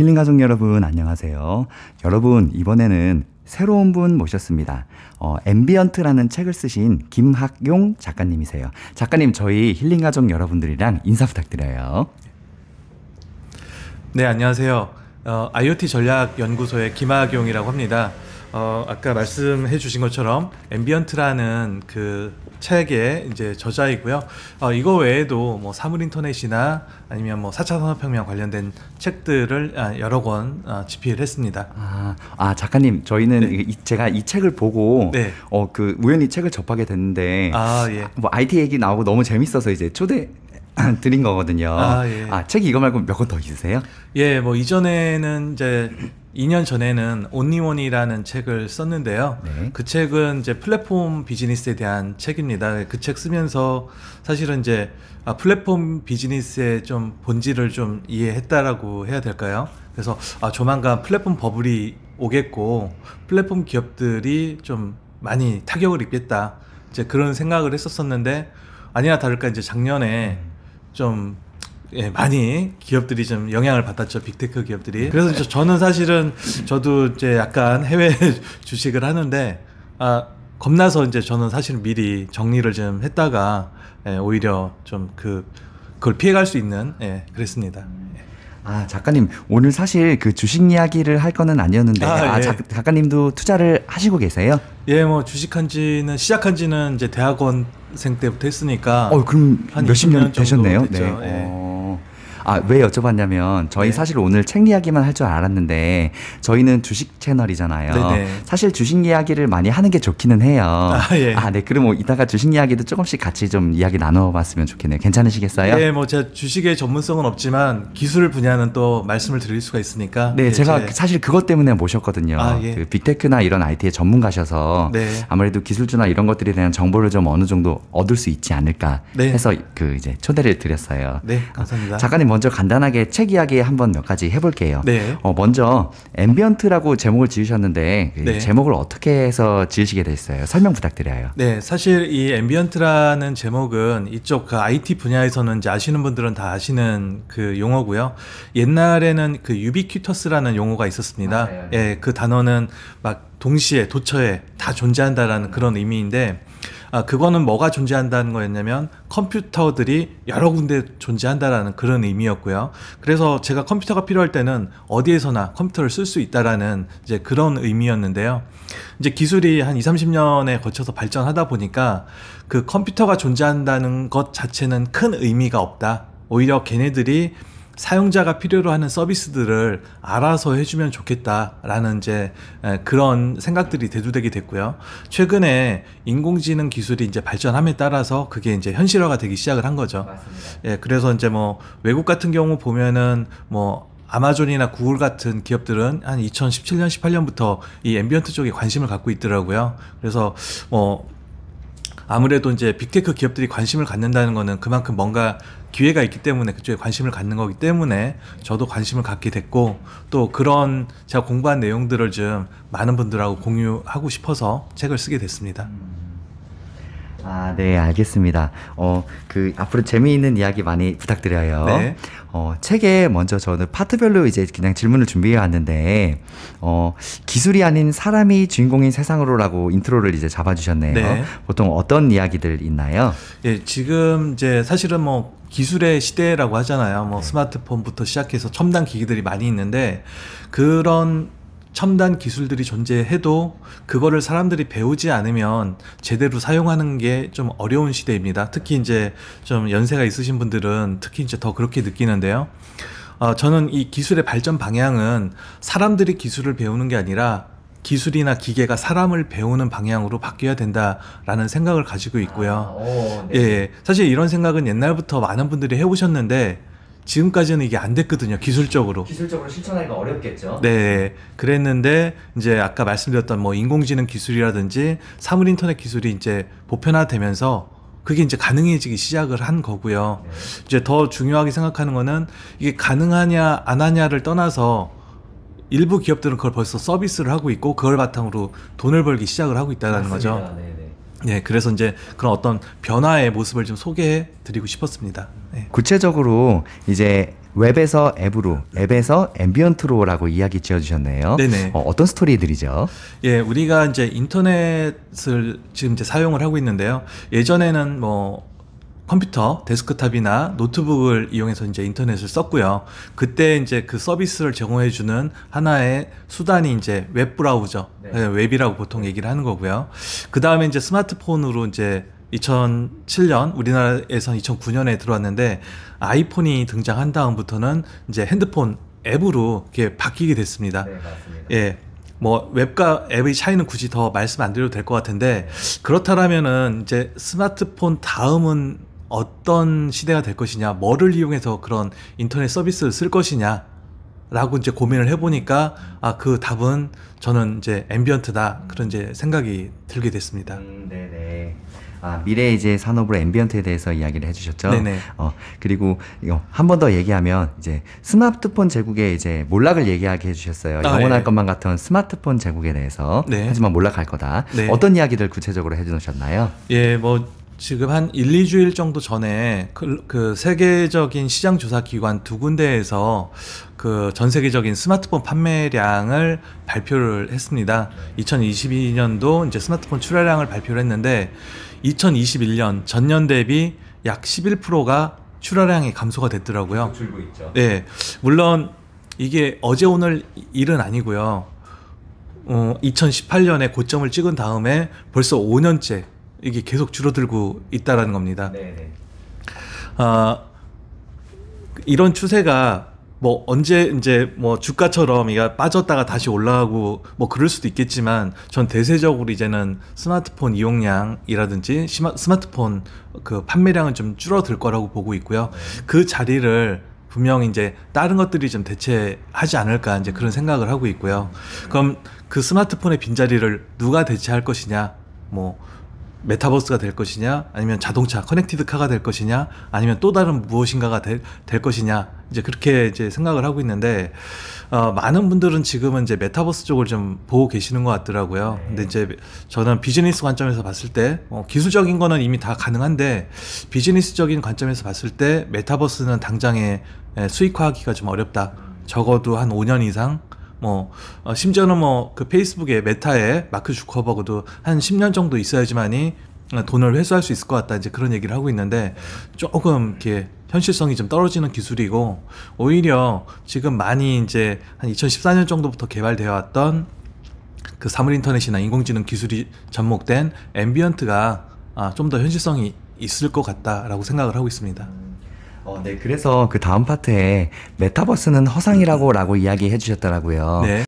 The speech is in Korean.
힐링 가족 여러분 안녕하세요. 여러분 이번에는 새로운 분 모셨습니다. 어, 앰비언트라는 책을 쓰신 김학용 작가님이세요. 작가님 저희 힐링 가족 여러분들이랑 인사 부탁드려요. 네 안녕하세요. 어, IoT 전략 연구소의 김학용이라고 합니다. 어, 아까 말씀해 주신 것처럼 앰비언트라는 그 책의 이제 저자이고요. 어, 이거 외에도 뭐 사물인터넷이나 아니면 뭐 4차 산업혁명 관련된 책들을 아, 여러 권 아, 집필 을 했습니다. 아, 아 작가님 저희는 네. 이, 제가 이 책을 보고 네. 어, 그 우연히 책을 접하게 됐는데 아, 예. 뭐 IT 얘기 나오고 너무 재밌어서 이제 초대 드린 거거든요. 아, 예. 아, 책이 이거 말고 몇 권 더 있으세요? 예, 뭐 이전에는 이제 2년 전에는 온니원이라는 책을 썼는데요. 네. 그 책은 이제 플랫폼 비즈니스에 대한 책입니다. 그 책 쓰면서 사실은 이제 아, 플랫폼 비즈니스의 좀 본질을 좀 이해했다라고 해야 될까요? 그래서 아, 조만간 플랫폼 버블이 오겠고 플랫폼 기업들이 좀 많이 타격을 입겠다. 이제 그런 생각을 했었었는데 아니나 다를까 이제 작년에 음. 좀 예, 많이 기업들이 좀 영향을 받았죠 빅테크 기업들이. 그래서 저, 저는 사실은 저도 이제 약간 해외 주식을 하는데 아 겁나서 이제 저는 사실 미리 정리를 좀 했다가 예, 오히려 좀 그 그걸 피해갈 수 있는 예, 그랬습니다. 아 작가님 오늘 사실 그 주식 이야기를 할 거는 아니었는데 아, 아 예. 아 작, 작가님도 투자를 하시고 계세요? 예, 뭐 주식한지는 시작한지는 이제 대학원 생 때부터 했으니까 어, 그럼 몇십 년 되셨네요. 네. 예. 어. 아, 왜 여쭤봤냐면 저희 네. 사실 오늘 책 이야기만 할 줄 알았는데 저희는 주식 채널이잖아요. 네네. 네. 사실 주식 이야기를 많이 하는 게 좋기는 해요. 아, 예. 아, 네. 그럼 뭐 이따가 주식 이야기도 조금씩 같이 좀 이야기 나눠 봤으면 좋겠네요. 괜찮으시겠어요? 네, 뭐 제가 주식의 전문성은 없지만 기술 분야는 또 말씀을 드릴 수가 있으니까. 네, 네 제가 제... 사실 그것 때문에 모셨거든요. 아, 예. 그 빅테크나 이런 IT의 전문가셔서 네. 아무래도 기술주나 이런 것들에 대한 정보를 좀 어느 정도 얻을 수 있지 않을까 네. 해서 그 이제 초대를 드렸어요. 네, 감사합니다. 작가님 먼저 먼저 간단하게 책 이야기 한번 몇 가지 해볼게요. 네. 어, 먼저 앰비언트라고 제목을 지으셨는데 그 네. 제목을 어떻게 해서 지으시게 됐어요? 설명 부탁드려요. 네, 사실 이 앰비언트라는 제목은 이쪽 그 IT 분야에서는 이제 아시는 분들은 다 아시는 그 용어고요. 옛날에는 그 유비퀴터스라는 용어가 있었습니다. 맞아요. 네, 네. 예, 그 단어는 막 동시에 도처에 다 존재한다라는 그런 의미인데. 아, 그거는 뭐가 존재한다는 거였냐면 컴퓨터들이 여러 군데 존재한다라는 그런 의미였고요. 그래서 제가 컴퓨터가 필요할 때는 어디에서나 컴퓨터를 쓸 수 있다라는 이제 그런 의미였는데요. 이제 기술이 한 20, 30년에 거쳐서 발전하다 보니까 그 컴퓨터가 존재한다는 것 자체는 큰 의미가 없다. 오히려 걔네들이 사용자가 필요로 하는 서비스들을 알아서 해주면 좋겠다라는 이제 그런 생각들이 대두되게 됐고요. 최근에 인공지능 기술이 이제 발전함에 따라서 그게 이제 현실화가 되기 시작을 한 거죠. 맞습니다. 예, 그래서 이제 뭐 외국 같은 경우 보면은 뭐 아마존이나 구글 같은 기업들은 한 2017년, 18년부터 이 앰비언트 쪽에 관심을 갖고 있더라고요. 그래서 뭐 아무래도 이제 빅테크 기업들이 관심을 갖는다는 거는 그만큼 뭔가 기회가 있기 때문에 그쪽에 관심을 갖는 거기 때문에 저도 관심을 갖게 됐고 또 그런 제가 공부한 내용들을 좀 많은 분들하고 공유하고 싶어서 책을 쓰게 됐습니다. 음. 아, 네, 알겠습니다. 어, 그 앞으로 재미있는 이야기 많이 부탁드려요. 네. 어, 책에 먼저 저는 파트별로 이제 그냥 질문을 준비해 왔는데 어, 기술이 아닌 사람이 주인공인 세상으로라고 인트로를 이제 잡아 주셨네요. 네. 보통 어떤 이야기들 있나요? 예, 지금 이제 사실은 뭐 기술의 시대라고 하잖아요. 뭐 네. 스마트폰부터 시작해서 첨단 기기들이 많이 있는데 그런 첨단 기술들이 존재해도 그거를 사람들이 배우지 않으면 제대로 사용하는 게 좀 어려운 시대입니다. 특히 이제 좀 연세가 있으신 분들은 특히 이제 더 그렇게 느끼는데요. 어, 저는 이 기술의 발전 방향은 사람들이 기술을 배우는 게 아니라 기술이나 기계가 사람을 배우는 방향으로 바뀌어야 된다라는 생각을 가지고 있고요. 아, 오, 네. 예, 예. 사실 이런 생각은 옛날부터 많은 분들이 해오셨는데 지금까지는 이게 안 됐거든요 기술적으로 기술적으로 실천하기가 어렵겠죠 네 그랬는데 이제 아까 말씀드렸던 뭐 인공지능 기술이라든지 사물 인터넷 기술이 이제 보편화되면서 그게 이제 가능해지기 시작을 한 거고요 네. 이제 더 중요하게 생각하는 거는 이게 가능하냐 안 하냐를 떠나서 일부 기업들은 그걸 벌써 서비스를 하고 있고 그걸 바탕으로 돈을 벌기 시작을 하고 있다는 거죠 네. 예, 그래서 이제 그런 어떤 변화의 모습을 좀 소개해 드리고 싶었습니다. 예. 구체적으로 이제 웹에서 앱으로, 앱에서 앰비언트로라고 이야기 지어주셨네요. 네네. 어, 떤 스토리들이죠? 예, 우리가 이제 인터넷을 지금 이제 사용을 하고 있는데요. 예전에는 뭐 컴퓨터, 데스크탑이나 노트북을 이용해서 이제 인터넷을 썼고요. 그때 이제 그 서비스를 제공해주는 하나의 수단이 이제 웹 브라우저, 네. 예, 웹이라고 보통 얘기를 하는 거고요. 그 다음에 이제 스마트폰으로 이제 2007년 우리나라에서 2009년에 들어왔는데 아이폰이 등장한 다음부터는 이제 핸드폰 앱으로 이렇게 바뀌게 됐습니다. 네, 맞습니다. 예. 뭐 웹과 앱의 차이는 굳이 더 말씀 안 드려도 될 것 같은데 그렇다라면은 이제 스마트폰 다음은 어떤 시대가 될 것이냐, 뭐를 이용해서 그런 인터넷 서비스를 쓸 것이냐, 라고 이제 고민을 해보니까, 아, 그 답은 저는 이제 앰비언트다. 그런 이제 생각이 들게 됐습니다. 음, 아, 미래 이제 산업으로 앰비언트에 대해서 이야기를 해주셨죠. 네네. 어, 그리고 이거 한 번 더 얘기하면 이제 스마트폰 제국의 이제 몰락을 얘기하게 해주셨어요. 아, 영원할 네. 것만 같은 스마트폰 제국에 대해서. 네. 하지만 몰락할 거다. 네. 어떤 이야기들 구체적으로 해주셨나요? 예, 뭐 지금 한 1, 2주일 정도 전에 그, 그 세계적인 시장 조사 기관 두 군데에서 그 전 세계적인 스마트폰 판매량을 발표를 했습니다. 2022년도 이제 스마트폰 출하량을 발표를 했는데 2021년 전년 대비 약 11%가 출하량이 감소가 됐더라고요. 네, 물론 이게 어제 오늘 일은 아니고요. 어, 2018년에 고점을 찍은 다음에 벌써 5년째 이게 계속 줄어들고 있다라는 겁니다. 네아 네. 이런 추세가 뭐 언제 이제 뭐 주가처럼 이가 빠졌다가 다시 올라가고 뭐 그럴 수도 있겠지만 전 대세적으로 이제는 스마트폰 이용량이라든지 스마트폰 그 판매량은 좀 줄어들 거라고 보고 있고요. 네. 그 자리를 분명 이제 다른 것들이 좀 대체하지 않을까 이제 그런 생각을 하고 있고요. 그럼 그 스마트폰의 빈자리를 누가 대체할 것이냐 뭐 메타버스가 될 것이냐 아니면 자동차 커넥티드 카가 될 것이냐 아니면 또 다른 무엇인가가 될, 될 것이냐 이제 그렇게 이제 생각을 하고 있는데 어, 많은 분들은 지금은 이제 메타버스 쪽을 좀 보고 계시는 것 같더라고요 근데 이제 저는 비즈니스 관점에서 봤을 때 어, 기술적인 거는 이미 다 가능한데 비즈니스적인 관점에서 봤을 때 메타버스는 당장에 수익화하기가 좀 어렵다 적어도 한 5년 이상 뭐 어, 심지어는 뭐 그 페이스북의 메타에 마크 주커버그도 한 10년 정도 있어야지만이 어, 돈을 회수할 수 있을 것 같다 이제 그런 얘기를 하고 있는데 조금 이렇게 현실성이 좀 떨어지는 기술이고 오히려 지금 많이 이제 한 2014년 정도부터 개발되어 왔던 그 사물 인터넷이나 인공지능 기술이 접목된 앰비언트가 아, 좀더 현실성이 있을 것 같다라고 생각을 하고 있습니다. 어, 네, 그래서 그 다음 파트에 메타버스는 허상이라고 라고 이야기해 주셨더라고요. 네.